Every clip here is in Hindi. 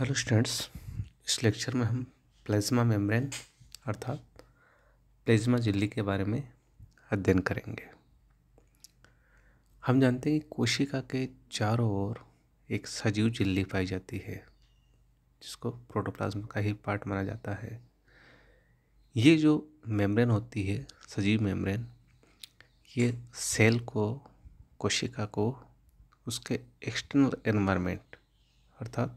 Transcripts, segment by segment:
हेलो स्टूडेंट्स इस लेक्चर में हम प्लाज्मा मेम्ब्रेन अर्थात प्लेज्मा झिल्ली के बारे में अध्ययन करेंगे हम जानते हैं कि कोशिका के चारों ओर एक सजीव झिल्ली पाई जाती है जिसको प्रोटोप्लाज्मा का ही पार्ट माना जाता है ये जो मेम्ब्रेन होती है सजीव मेम्ब्रेन ये सेल को कोशिका को उसके एक्सटर्नल एनवायरनमेंट अर्थात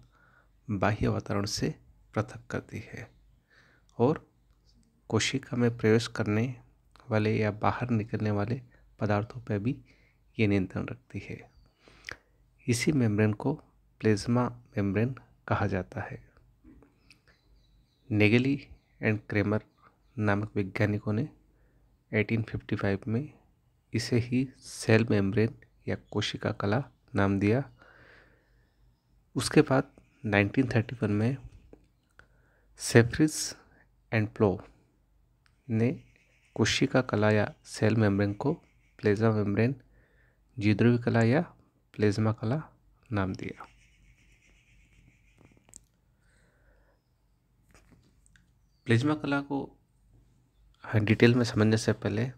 बाह्य वातावरण से पृथक करती है और कोशिका में प्रवेश करने वाले या बाहर निकलने वाले पदार्थों पर भी ये नियंत्रण रखती है इसी मेम्ब्रेन को प्लेज्मा मेम्ब्रेन कहा जाता है नेगली एंड क्रेमर नामक वैज्ञानिकों ने 1855 में इसे ही सेल मेम्ब्रेन या कोशिका कला नाम दिया उसके बाद 1931 में सेफ्रिस एंड प्लो ने का कला या सेल मेम्ब्रेन को प्लेज्मा मेम्ब्रेन जीद्रवी कला या प्लेज्मा कला नाम दिया प्लेज्मा कला को डिटेल में समझने से पहले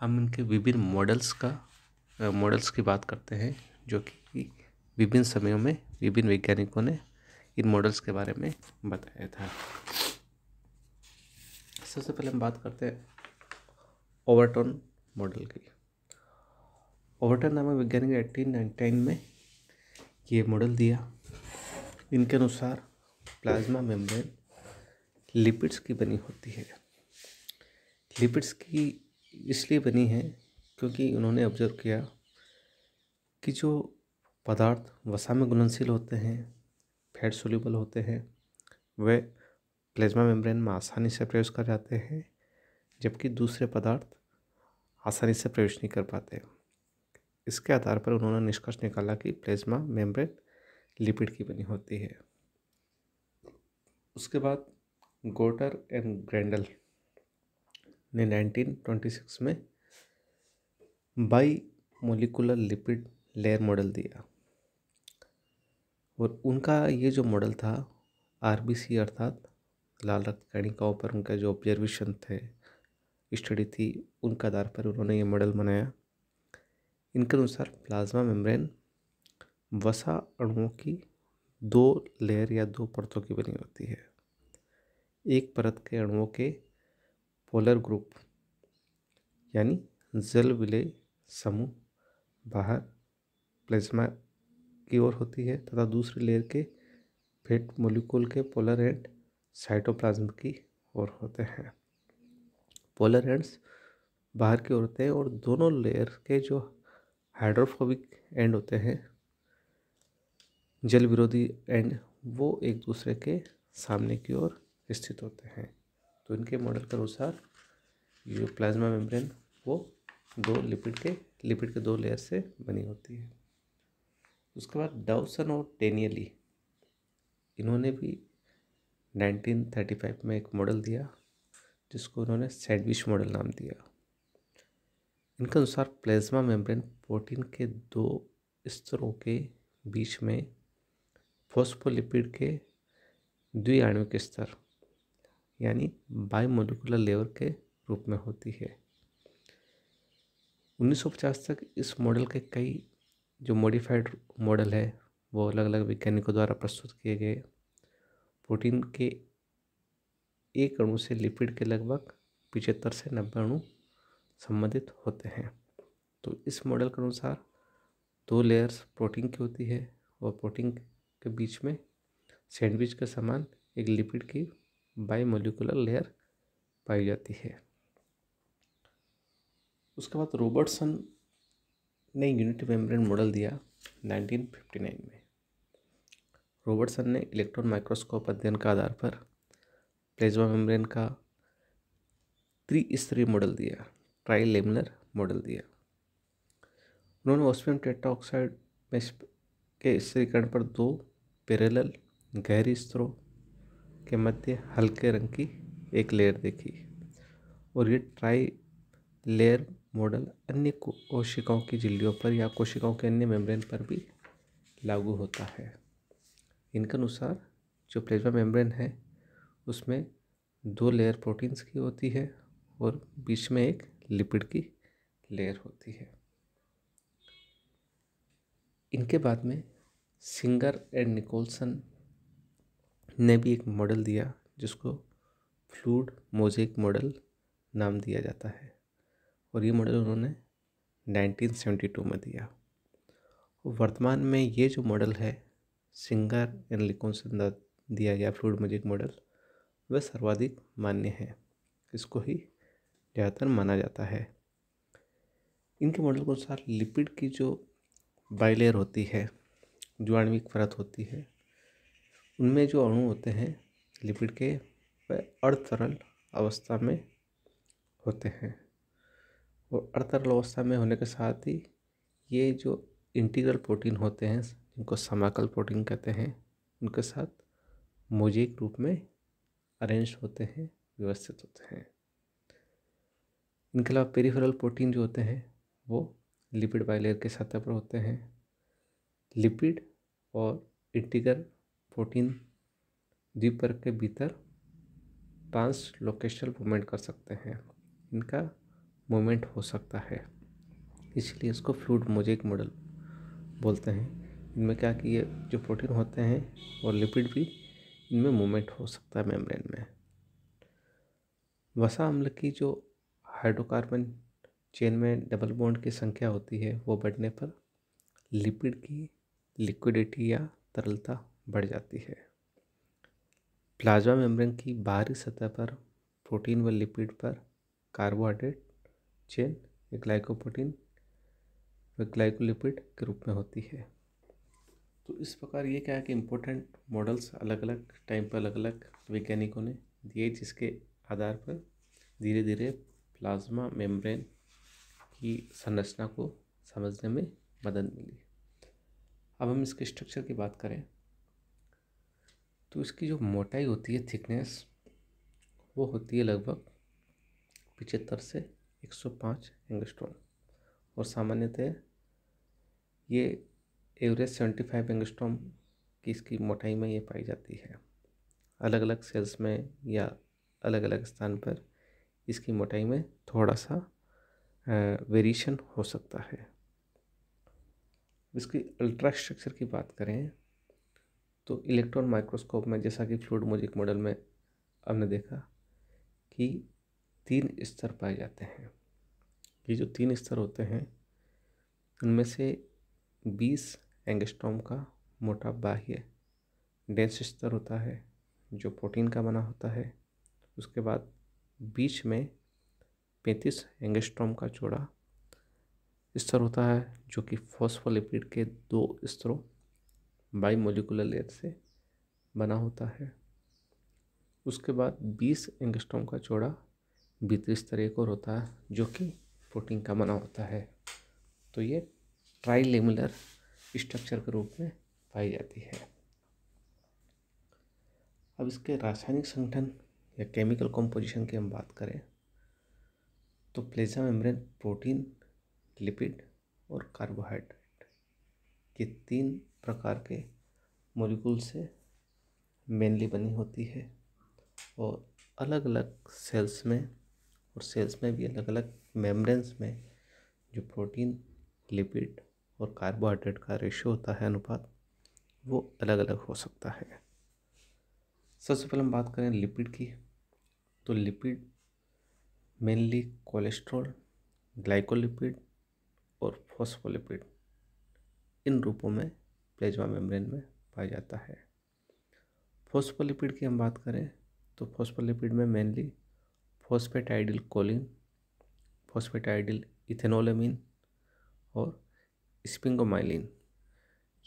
हम इनके विभिन्न मॉडल्स का मॉडल्स की बात करते हैं जो कि विभिन्न समयों में विभिन्न वैज्ञानिकों ने इन मॉडल्स के बारे में बताया था सबसे पहले हम बात करते हैं ओवरटोन मॉडल की ओवरटन नामक वैज्ञानिक ने एटीन नाइनटीन में ये मॉडल दिया इनके अनुसार प्लाज्मा मेम्ब्रेन लिपिड्स की बनी होती है लिपिड्स की इसलिए बनी है क्योंकि उन्होंने ऑब्जर्व किया कि जो पदार्थ वसा में घुलनशील होते हैं फैट सोल्यूबल होते हैं वे प्लेज्मा मेम्ब्रेन में आसानी से प्रवेश कर जाते हैं जबकि दूसरे पदार्थ आसानी से प्रवेश नहीं कर पाते इसके आधार पर उन्होंने निष्कर्ष निकाला कि प्लेज्मा मेम्ब्रेन लिपिड की बनी होती है उसके बाद गोटर एंड ग्रैंडल ने 1926 में bimolecular lipid layer model दिया और उनका ये जो मॉडल था आर अर्थात लाल रक्त कणिकाओं पर उनका जो ऑब्जर्वेशन थे स्टडी थी उनके आधार पर उन्होंने ये मॉडल बनाया इनके अनुसार प्लाज्मा मेम्ब्रेन वसा अणुओं की दो लेयर या दो परतों की बनी होती है एक परत के अणुओं के पोलर ग्रुप यानी जल विलय समूह बाहर प्लाज्मा की ओर होती है तथा दूसरी लेयर के फेट मोलिकूल के पोलर एंड साइटोप्लाज्म की ओर होते हैं पोलर एंड्स बाहर की ओर होते हैं और दोनों लेयर के जो हाइड्रोफोबिक एंड होते हैं जल विरोधी एंड वो एक दूसरे के सामने की ओर स्थित होते हैं तो इनके मॉडल के अनुसार ये प्लाज्मा मेम्ब्रेन वो दो लिपिड के लिपिड के दो लेयर से बनी होती है उसके बाद डाउसन और टेनियली इन्होंने भी 1935 में एक मॉडल दिया जिसको उन्होंने सैंडविच मॉडल नाम दिया इनके अनुसार प्लेज्मा मेम्ब्रेन प्रोटीन के दो स्तरों के बीच में फोस्फोलिपिड के द्विआणविक स्तर यानी बायोमोलिकुलर लेवल के रूप में होती है 1950 तक इस मॉडल के कई जो मॉडिफाइड मॉडल है वो अलग अलग वैज्ञानिकों द्वारा प्रस्तुत किए गए प्रोटीन के एक अणु से लिपिड के लगभग पिचहत्तर से नब्बे अणु संबंधित होते हैं तो इस मॉडल के अनुसार दो लेयर्स प्रोटीन की होती है और प्रोटीन के बीच में सैंडविच के समान एक लिपिड की बायोमोलिकुलर लेयर पाई जाती है उसके बाद रोबर्टसन ने यूनिट मेम्ब्रेन मॉडल दिया 1959 में रॉबर्टसन ने इलेक्ट्रॉन माइक्रोस्कोप अध्ययन के आधार पर प्लेज्मा मेम्ब्रेन का त्रिस्तरीय मॉडल दिया ट्राई लेमिनर मॉडल दिया उन्होंने ऑस्मियम टेट्राऑक्साइड में के स्त्रीकरण पर दो पेरेलल गहरी स्त्रो के मध्य हल्के रंग की एक लेयर देखी और ये ट्राई लेयर मॉडल अन्य कोशिकाओं की झिल्लियों पर या कोशिकाओं के अन्य मेम्ब्रेन पर भी लागू होता है इनके अनुसार जो प्लेजमा मेम्ब्रेन है उसमें दो लेयर प्रोटीन्स की होती है और बीच में एक लिपिड की लेयर होती है इनके बाद में सिंगर एंड निकोलसन ने भी एक मॉडल दिया जिसको फ्लूड मोजेक मॉडल नाम दिया जाता है और ये मॉडल उन्होंने 1972 में दिया वर्तमान में ये जो मॉडल है सिंगर यानी लिकोन से दिया गया फ्लूड म्यूजिक मॉडल वह सर्वाधिक मान्य है इसको ही ज़्यादातर माना जाता है इनके मॉडल के अनुसार लिपिड की जो बाइलेयर होती है जो आणविक परत होती है उनमें जो अणु होते हैं लिपिड के वह तरल अवस्था में होते हैं और अवस्था में होने के साथ ही ये जो इंटीग्रल प्रोटीन होते हैं जिनको समाकल प्रोटीन कहते हैं उनके साथ मोजेक रूप में अरेंज होते हैं व्यवस्थित होते हैं इनके अलावा पेरीफरल प्रोटीन जो होते हैं वो लिपिड बाइलेयर के सतह पर होते हैं लिपिड और इंटीगर प्रोटीन द्वीपर के भीतर ट्रांसलोकेशनल लोकेशनल मूवमेंट कर सकते हैं इनका मोमेंट हो सकता है इसलिए इसको फ्लूड मोजेक मॉडल बोलते हैं इनमें क्या कि ये जो प्रोटीन होते हैं और लिपिड भी इनमें मूवमेंट हो सकता है मेम्ब्रेन में वसा अम्ल की जो हाइड्रोकार्बन चेन में डबल बॉन्ड की संख्या होती है वो बढ़ने पर लिपिड की लिक्विडिटी या तरलता बढ़ जाती है प्लाज्मा मेम्ब्रेन की बाहरी सतह पर प्रोटीन व लिपिड पर कार्बोहाइड्रेट चेन ग्लाइकोप्रोटीन व ग्लाइकोलिपिड के रूप में होती है तो इस प्रकार ये क्या है कि इम्पोर्टेंट मॉडल्स अलग अलग टाइम पर अलग अलग वैज्ञानिकों ने दिए जिसके आधार पर धीरे धीरे प्लाज्मा मेम्ब्रेन की संरचना को समझने में मदद मिली अब हम इसके स्ट्रक्चर की बात करें तो इसकी जो मोटाई होती है थिकनेस वो होती है लगभग पिचहत्तर से एक सौ पाँच एंगस्ट्रोम और सामान्यतः ये एवरेज सेवेंटी फाइव एंगस्ट्रोम की इसकी मोटाई में ये पाई जाती है अलग अलग सेल्स में या अलग अलग स्थान पर इसकी मोटाई में थोड़ा सा वेरिएशन हो सकता है इसकी अल्ट्रा स्ट्रक्चर की बात करें तो इलेक्ट्रॉन माइक्रोस्कोप में जैसा कि फ्लूड मोजिक मॉडल में हमने देखा कि तीन स्तर पाए जाते हैं ये जो तीन स्तर होते हैं उनमें से बीस एंगस्ट्रॉम का मोटा बाह्य डेंस स्तर होता है जो प्रोटीन का बना होता है उसके बाद बीच में पैंतीस एंगस्ट्रॉम का चौड़ा स्तर होता है जो कि फॉस्फोलिपिड के दो स्तरों बाई मोलिकुलर लेयर से बना होता है उसके बाद 20 एंगस्ट्रॉम का चौड़ा बीतीस एक को होता है जो कि प्रोटीन का बना होता है तो ये ट्राइलेमुलर स्ट्रक्चर के रूप में पाई जाती है अब इसके रासायनिक संगठन या केमिकल कंपोजिशन की हम बात करें तो प्लेजा मेम्ब्रेन प्रोटीन लिपिड और कार्बोहाइड्रेट के तीन प्रकार के मॉलिक्यूल से मेनली बनी होती है और अलग अलग सेल्स में और सेल्स में भी अलग अलग मेम्ब्रेन्स में जो प्रोटीन लिपिड और कार्बोहाइड्रेट का रेशियो होता है अनुपात वो अलग अलग हो सकता है सबसे पहले हम बात करें लिपिड की तो लिपिड मेनली कोलेस्ट्रॉल ग्लाइकोलिपिड और फॉस्फोलिपिड इन रूपों में प्लेज्मा मेम्ब्रेन में पाया जाता है फॉस्फोलिपिड की हम बात करें तो फॉस्फोलिपिड में मेनली फॉस्फेटाइडिल कोलिन फॉस्फेटाइडिल इथेनोलामिन और स्पिंगोमाइलिन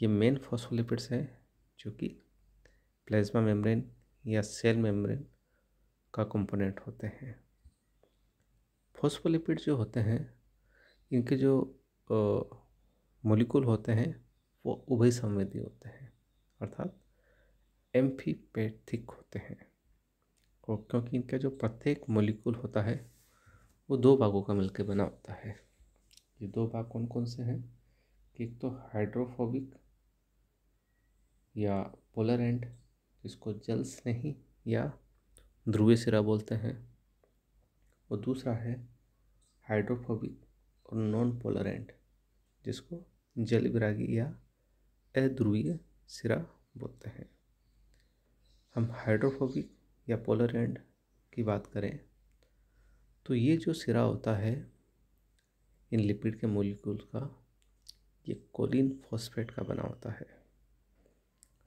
ये मेन फॉस्फोलिपिड्स हैं जो कि प्लाज्मा मेम्ब्रेन या सेल मेम्ब्रेन का कंपोनेंट होते हैं फॉस्फोलिपिड जो होते हैं इनके जो मोलिकुल होते हैं वो उभय संवेदी होते हैं अर्थात एम्फीपैथिक होते हैं को क्योंकि इनका जो प्रत्येक मोलिकूल होता है वो दो भागों का मिलकर बना होता है ये दो भाग कौन कौन से हैं एक तो हाइड्रोफोबिक या पोलर एंड जिसको जल स्नेही या ध्रुवीय सिरा बोलते हैं और दूसरा है हाइड्रोफोबिक और नॉन पोलर एंड जिसको जल विरागी या अध्रुवीय सिरा बोलते हैं हम हाइड्रोफोबिक या पोलर एंड की बात करें तो ये जो सिरा होता है इन लिपिड के मोलिकूल का ये कोलिन फॉस्फेट का बना होता है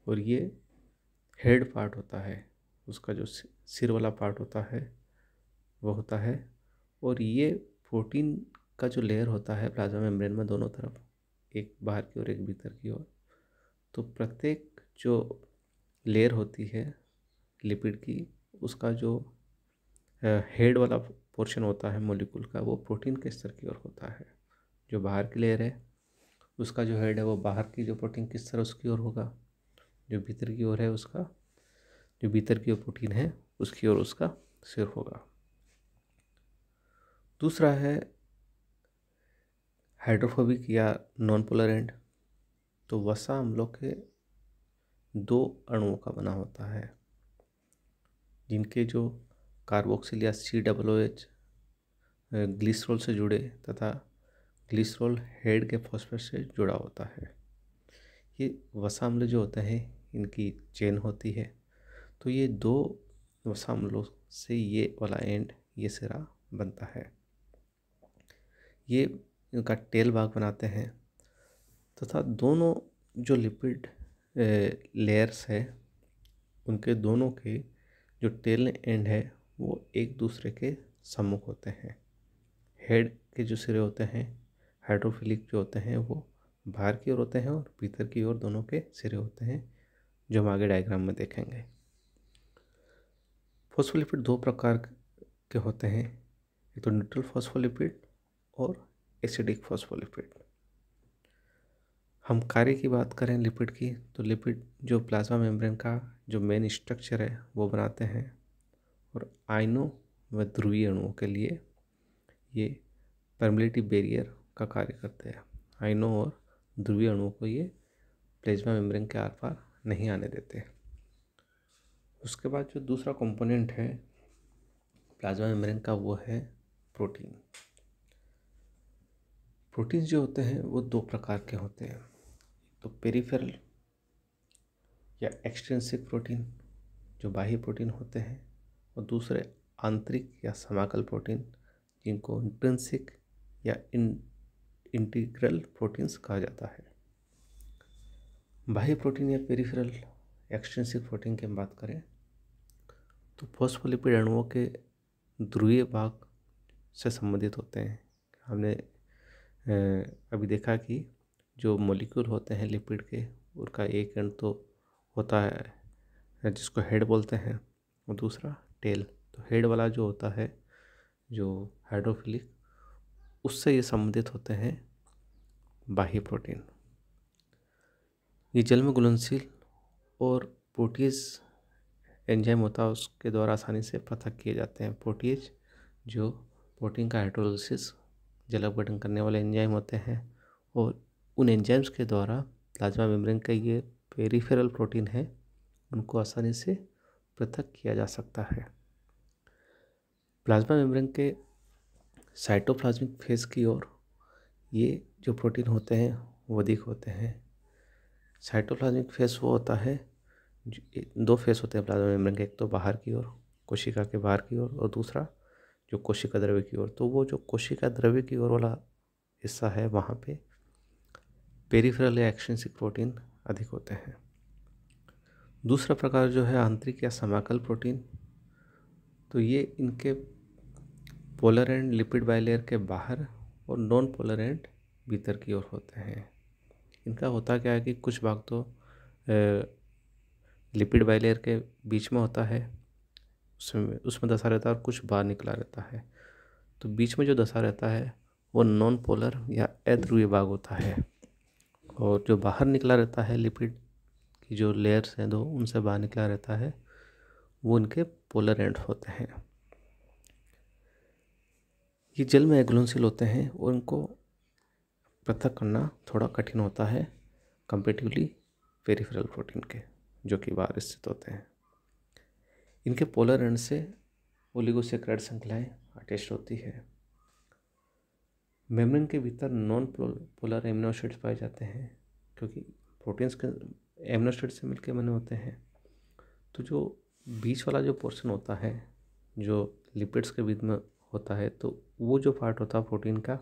और ये हेड पार्ट होता है उसका जो सिर वाला पार्ट होता है वो होता है और ये प्रोटीन का जो लेयर होता है प्लाज्मा मेम्ब्रेन में दोनों तरफ एक बाहर की ओर एक भीतर की ओर तो प्रत्येक जो लेयर होती है लिपिड की उसका जो हेड वाला पोर्शन होता है मोलिकुल का वो प्रोटीन के स्तर की ओर होता है जो बाहर की लेयर है उसका जो हेड है वो बाहर की जो प्रोटीन किस तरह उसकी ओर होगा जो भीतर की ओर है उसका जो भीतर की ओर प्रोटीन है उसकी ओर उसका सिर होगा दूसरा है हाइड्रोफोबिक या नॉन पोलर एंड तो वसा हम लोग के दो अणुओं का बना होता है जिनके जो कार्बोक्सिल या सी डब्लो एच ग्लिसरॉल से जुड़े तथा ग्लिसरॉल हेड के फॉस्फेट से जुड़ा होता है ये वसा अम्ल जो होते हैं इनकी चेन होती है तो ये दो वसा अम्लों से ये वाला एंड ये सिरा बनता है ये इनका टेल भाग बनाते हैं तथा दोनों जो लिपिड लेयर्स है उनके दोनों के जो टेल एंड है वो एक दूसरे के सम्मुख होते हैं हेड के जो सिरे होते हैं हाइड्रोफिलिक जो होते हैं वो बाहर की ओर होते हैं और भीतर की ओर दोनों के सिरे होते हैं जो हम आगे डायग्राम में देखेंगे फॉस्फोलिपिड दो प्रकार के होते हैं एक तो न्यूट्रल फॉस्फोलिपिड और एसिडिक फॉस्फोलिपिड हम कार्य की बात करें लिपिड की तो लिपिड जो प्लाज्मा मेम्ब्रेन का जो मेन स्ट्रक्चर है वो बनाते हैं और आयनों व ध्रुवीय अणुओं के लिए ये परमिलिटी बेरियर का कार्य करते हैं आयनों और ध्रुवीय अणुओं को ये प्लाज्मा मेम्ब्रेन के आर पार नहीं आने देते उसके बाद जो दूसरा कंपोनेंट है प्लाज्मा मेम्ब्रेन का वो है प्रोटीन प्रोटीन्स जो होते हैं वो दो प्रकार के होते हैं तो पेरीफेरल या एक्सटेंसिक प्रोटीन जो बाह्य प्रोटीन होते हैं और दूसरे आंतरिक या समाकल प्रोटीन जिनको इंट्रेंसिक या इन इंटीग्रल प्रोटीन्स कहा जाता है बाह्य प्रोटीन या पेरीफेरल एक्सटेंसिक प्रोटीन की हम बात करें तो फोस्फोलिपिड अणुओं के ध्रुवीय भाग से संबंधित होते हैं हमने अभी देखा कि जो मोलिक्यूल होते हैं लिपिड के उनका एक एंड तो होता है जिसको हेड बोलते हैं और दूसरा टेल तो हेड वाला जो होता है जो हाइड्रोफिलिक उससे ये संबंधित होते हैं बाह्य प्रोटीन ये जल में घुलनशील और प्रोटीज एंजाइम होता है उसके द्वारा आसानी से पृथक किए जाते हैं प्रोटीज जो प्रोटीन का हाइड्रोलिसिस जल अपघटन करने वाले एंजाइम होते हैं और उन एंजाइम्स के द्वारा प्लाज्मा मेम्ब्रेन का ये पेरीफेरल प्रोटीन है उनको आसानी से पृथक किया जा सकता है प्लाज्मा मेम्ब्रेन के साइटोप्लाज्मिक फेज की ओर ये जो प्रोटीन होते हैं वो अधिक होते हैं साइटोप्लाज्मिक फेस वो होता है दो फेस होते हैं प्लाज्मा मेम्ब्रेन के एक तो बाहर की ओर कोशिका के बाहर की ओर और दूसरा जो कोशिका द्रव्य की ओर तो वो जो कोशिका द्रव्य की ओर वाला हिस्सा है वहाँ पे पेरीफ्रल या एक्सट्रिंसिक प्रोटीन अधिक होते हैं दूसरा प्रकार जो है आंतरिक या समाकल प्रोटीन तो ये इनके पोलर एंड लिपिड बाइलेयर के बाहर और नॉन पोलर एंड भीतर की ओर होते हैं इनका होता क्या है कि कुछ भाग तो लिपिड बाइलेयर के बीच में होता है उसमें उसमें दसा रहता है और कुछ बाहर निकला रहता है तो बीच में जो दसा रहता है वो नॉन पोलर या अध्रुवीय भाग होता है और जो बाहर निकला रहता है लिपिड की जो लेयर्स हैं दो उनसे बाहर निकला रहता है वो उनके पोलर एंड होते हैं ये जल में एग्लोनसिल होते हैं और इनको पृथक करना थोड़ा कठिन होता है कंपेटिवली पेरिफेरल प्रोटीन के जो कि बाहर स्थित होते हैं इनके पोलर एंड से ओलिगोसेक्राइड श्रृंखलाएँ अटैच होती है मेम्ब्रेन के भीतर नॉन पोलर एमिनोसिड्स पाए जाते हैं क्योंकि प्रोटीन्स के एमिनोसिड से मिलके बने होते हैं तो जो बीच वाला जो पोर्शन होता है जो लिपिड्स के बीच में होता है तो वो जो पार्ट होता है प्रोटीन का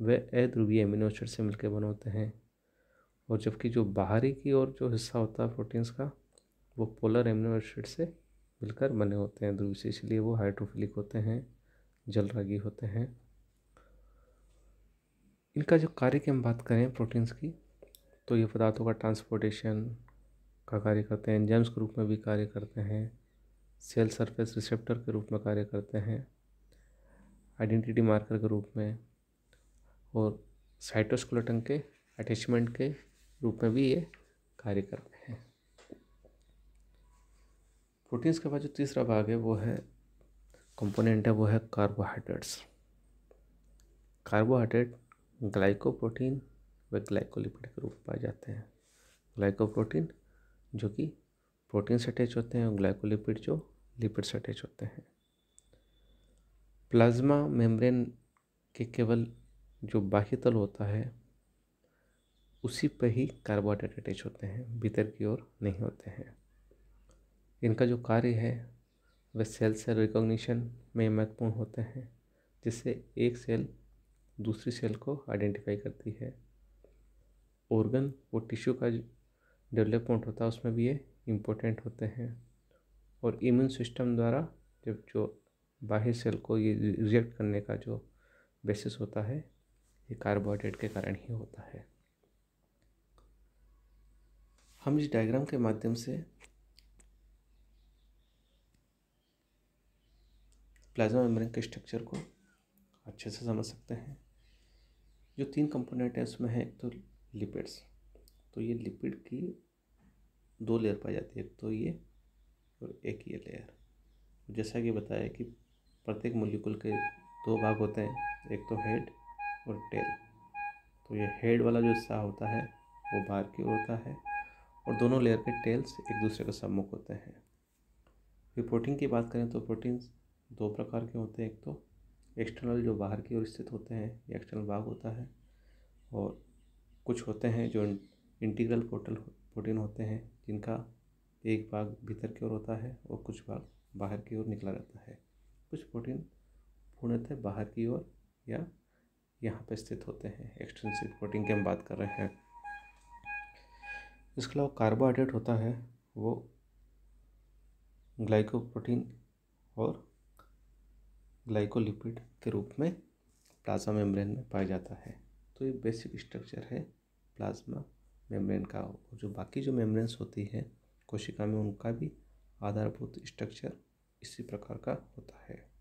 वह अध्रुवीय एमिनोसिड से मिलके बने होते हैं और जबकि जो बाहरी की ओर जो हिस्सा होता है प्रोटीन्स का वो पोलर एमिनोसिड से मिलकर बने होते हैं ध्रुवी से इसलिए वो हाइड्रोफिलिक होते हैं जलरागी होते हैं इनका जो कार्य की हम बात करें प्रोटीन्स की तो ये पदार्थों का ट्रांसपोर्टेशन का कार्य करते हैं एंजाइम्स के रूप में भी कार्य करते हैं सेल सरफेस रिसेप्टर के रूप में कार्य करते हैं आइडेंटिटी मार्कर के रूप में और साइटोस्कुलेटन के अटैचमेंट के रूप में भी ये कार्य करते हैं प्रोटीन्स के बाद जो तीसरा भाग है वो है कंपोनेंट है वो है कार्बोहाइड्रेट्स कार्बोहाइड्रेट ग्लाइकोप्रोटीन व ग्लाइकोलिपिड के रूप में पाए जाते हैं ग्लाइकोप्रोटीन जो कि प्रोटीन से अटैच होते हैं और ग्लाइकोलिपिड जो लिपिड से अटैच होते हैं प्लाज्मा मेम्ब्रेन के केवल जो बाह्य तल होता है उसी पर ही कार्बोहाइड्रेट अटैच होते हैं भीतर की ओर नहीं होते हैं इनका जो कार्य है वह सेल सेल रिकॉग्निशन में महत्वपूर्ण होते हैं जिससे एक सेल दूसरी सेल को आइडेंटिफाई करती है ऑर्गन वो टिश्यू का डेवलपमेंट होता है उसमें भी ये इम्पोर्टेंट होते हैं और इम्यून सिस्टम द्वारा जब जो बाह्य सेल को ये रिजेक्ट करने का जो बेसिस होता है ये कार्बोहाइड्रेट के कारण ही होता है हम इस डायग्राम के माध्यम से प्लाज्मा मेम्ब्रेन के स्ट्रक्चर को अच्छे से समझ सकते हैं जो तीन कंपोनेंट है उसमें है एक तो लिपिड्स तो ये लिपिड की दो लेयर पाई जाती है एक तो ये और एक ये लेयर जैसा कि बताया कि प्रत्येक मोलिकुल के दो भाग होते हैं एक तो हेड और टेल तो ये हेड वाला जो हिस्सा होता है वो बाहर की ओर होता है और दोनों लेयर के टेल्स एक दूसरे के सम्मुख होते हैं फिर प्रोटीन की बात करें तो प्रोटीन्स दो प्रकार के होते हैं एक तो एक्सटर्नल जो बाहर की ओर स्थित होते हैं ये एक्सटर्नल भाग होता है और कुछ होते हैं जो इंटीग्रल प्रोटल प्रोटीन होते हैं जिनका एक भाग भीतर की ओर होता है और कुछ भाग बाहर की ओर निकला रहता है कुछ प्रोटीन पूर्णतः बाहर की ओर या यहाँ पर स्थित होते हैं एक्सटेंसिव प्रोटीन की हम बात कर रहे हैं इसके अलावा कार्बोहाइड्रेट होता है वो ग्लाइकोप्रोटीन और ग्लाइकोलिपिड के रूप में प्लाज्मा मेम्ब्रेन में पाया जाता है तो ये बेसिक स्ट्रक्चर है प्लाज्मा मेम्ब्रेन का जो बाकी जो मेम्ब्रेन्स होती है कोशिका में उनका भी आधारभूत स्ट्रक्चर इसी प्रकार का होता है